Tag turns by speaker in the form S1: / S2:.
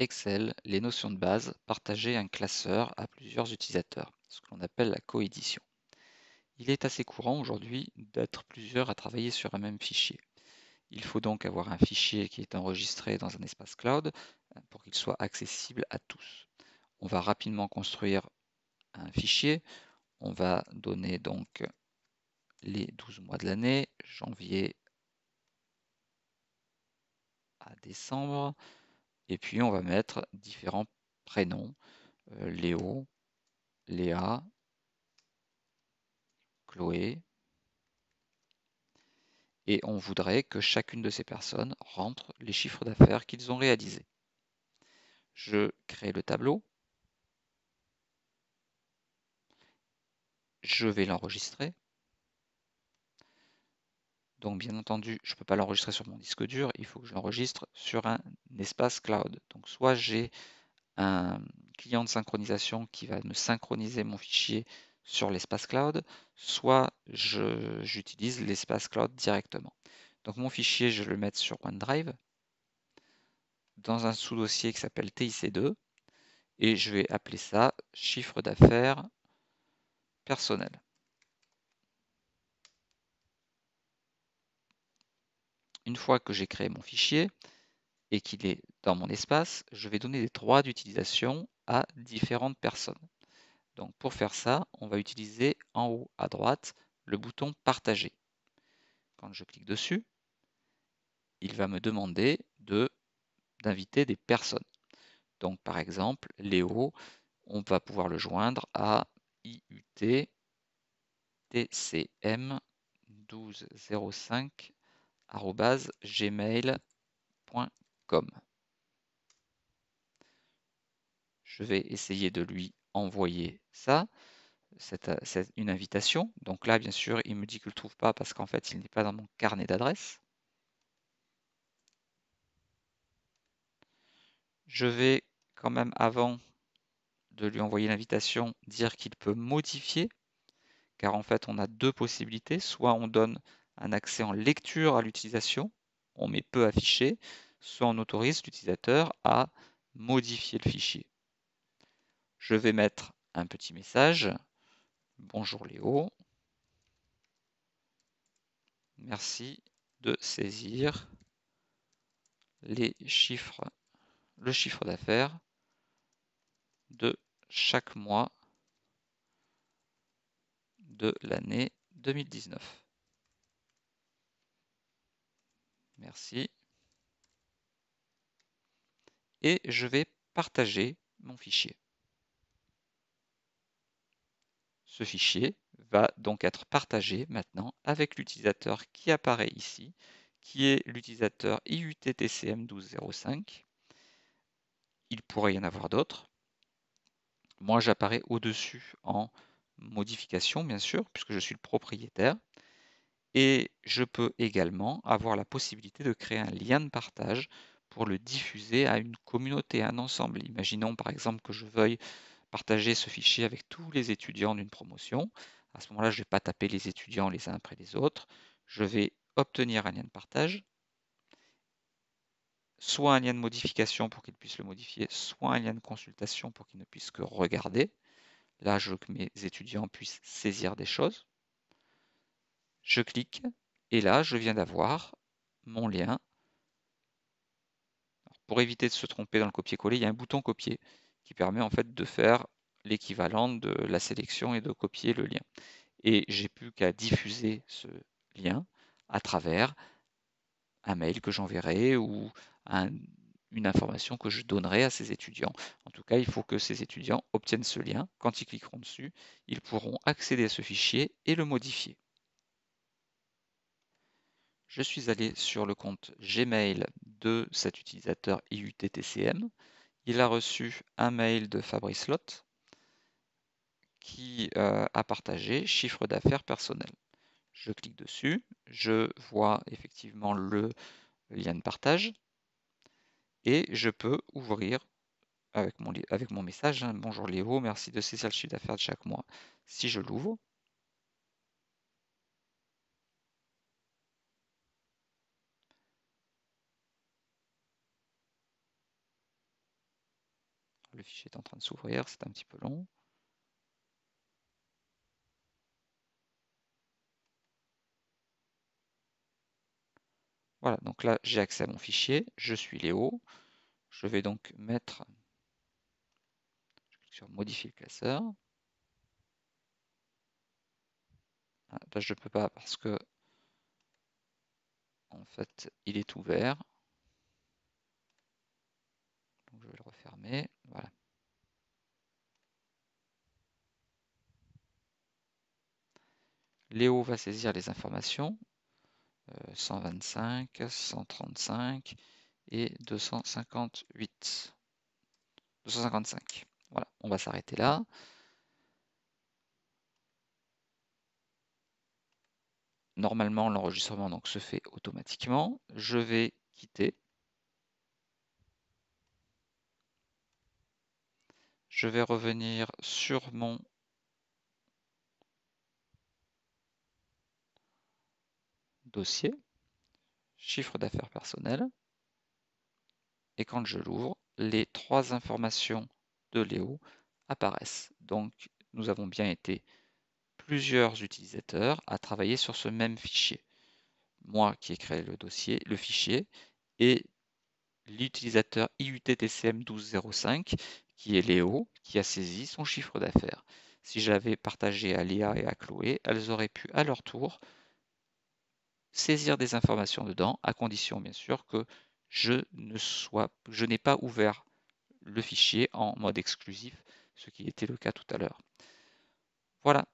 S1: Excel, les notions de base, partager un classeur à plusieurs utilisateurs, ce que l'on appelle la coédition. Il est assez courant aujourd'hui d'être plusieurs à travailler sur un même fichier. Il faut donc avoir un fichier qui est enregistré dans un espace cloud euh, pour qu'il soit accessible à tous. On va rapidement construire un fichier. On va donner donc les 12 mois de l'année, janvier à décembre. Et puis on va mettre différents prénoms. Euh, Léo, Léa, Chloé. Et on voudrait que chacune de ces personnes rentre les chiffres d'affaires qu'ils ont réalisés. Je crée le tableau. Je vais l'enregistrer. Donc bien entendu, je ne peux pas l'enregistrer sur mon disque dur, il faut que je l'enregistre sur un espace cloud. Donc soit j'ai un client de synchronisation qui va me synchroniser mon fichier sur l'espace cloud, soit j'utilise l'espace cloud directement. Donc mon fichier, je vais le mettre sur OneDrive, dans un sous-dossier qui s'appelle TIC2, et je vais appeler ça chiffre d'affaires personnel. Une fois que j'ai créé mon fichier et qu'il est dans mon espace, je vais donner des droits d'utilisation à différentes personnes. Donc pour faire ça, on va utiliser en haut à droite le bouton partager. Quand je clique dessus, il va me demander d'inviter des personnes. Donc par exemple, Léo, on va pouvoir le joindre à IUT TCM 1205 gmail.com. Je vais essayer de lui envoyer ça, une invitation. Donc là, bien sûr, il me dit qu'il ne le trouve pas parce qu'en fait, il n'est pas dans mon carnet d'adresse. Je vais quand même, avant de lui envoyer l'invitation, dire qu'il peut modifier, car en fait, on a deux possibilités. Soit on donne un accès en lecture à l'utilisation, on met peu affiché, soit on autorise l'utilisateur à modifier le fichier. Je vais mettre un petit message. Bonjour Léo. Merci de saisir les chiffres, le chiffre d'affaires de chaque mois de l'année 2019. Merci. Et je vais partager mon fichier. Ce fichier va donc être partagé maintenant avec l'utilisateur qui apparaît ici, qui est l'utilisateur IUTTCM1205. Il pourrait y en avoir d'autres. Moi, j'apparais au-dessus en modification, bien sûr, puisque je suis le propriétaire. Et je peux également avoir la possibilité de créer un lien de partage pour le diffuser à une communauté, à un ensemble. Imaginons par exemple que je veuille partager ce fichier avec tous les étudiants d'une promotion. À ce moment-là, je ne vais pas taper les étudiants les uns après les autres. Je vais obtenir un lien de partage, soit un lien de modification pour qu'ils puissent le modifier, soit un lien de consultation pour qu'ils ne puissent que regarder. Là, je veux que mes étudiants puissent saisir des choses. Je clique et là, je viens d'avoir mon lien. pour éviter de se tromper dans le copier-coller, il y a un bouton copier qui permet en fait de faire l'équivalent de la sélection et de copier le lien. Et j'ai plus qu'à diffuser ce lien à travers un mail que j'enverrai ou une information que je donnerai à ces étudiants. En tout cas, il faut que ces étudiants obtiennent ce lien. Quand ils cliqueront dessus, ils pourront accéder à ce fichier et le modifier je suis allé sur le compte Gmail de cet utilisateur IUTTCM. Il a reçu un mail de Fabrice Lott qui euh, a partagé chiffre d'affaires personnel. Je clique dessus, je vois effectivement le lien de partage et je peux ouvrir avec mon, message hein, Bonjour Léo, merci de cesser le chiffre d'affaires de chaque mois. Si je l'ouvre, le fichier est en train de s'ouvrir, c'est un petit peu long. Voilà, donc là j'ai accès à mon fichier, je suis Léo, je vais donc mettre, je clique sur modifier le classeur. Ah, là je ne peux pas parce que en fait il est ouvert je vais le refermer. Voilà. Léo va saisir les informations. 125, euh, 135 et 258. 255. Voilà, on va s'arrêter là. Normalement, l'enregistrement donc se fait automatiquement. Je vais quitter. Je vais revenir sur mon dossier, chiffre d'affaires personnel. Et quand je l'ouvre, les trois informations de Léo apparaissent. Donc, nous avons bien été plusieurs utilisateurs à travailler sur ce même fichier. Moi qui ai créé le dossier, le fichier, et l'utilisateur IUTTCM1205 qui est Léo, qui a saisi son chiffre d'affaires. Si j'avais partagé à Léa et à Chloé, elles auraient pu à leur tour saisir des informations dedans, à condition bien sûr que je ne sois, je n'ai pas ouvert le fichier en mode exclusif, ce qui était le cas tout à l'heure. Voilà,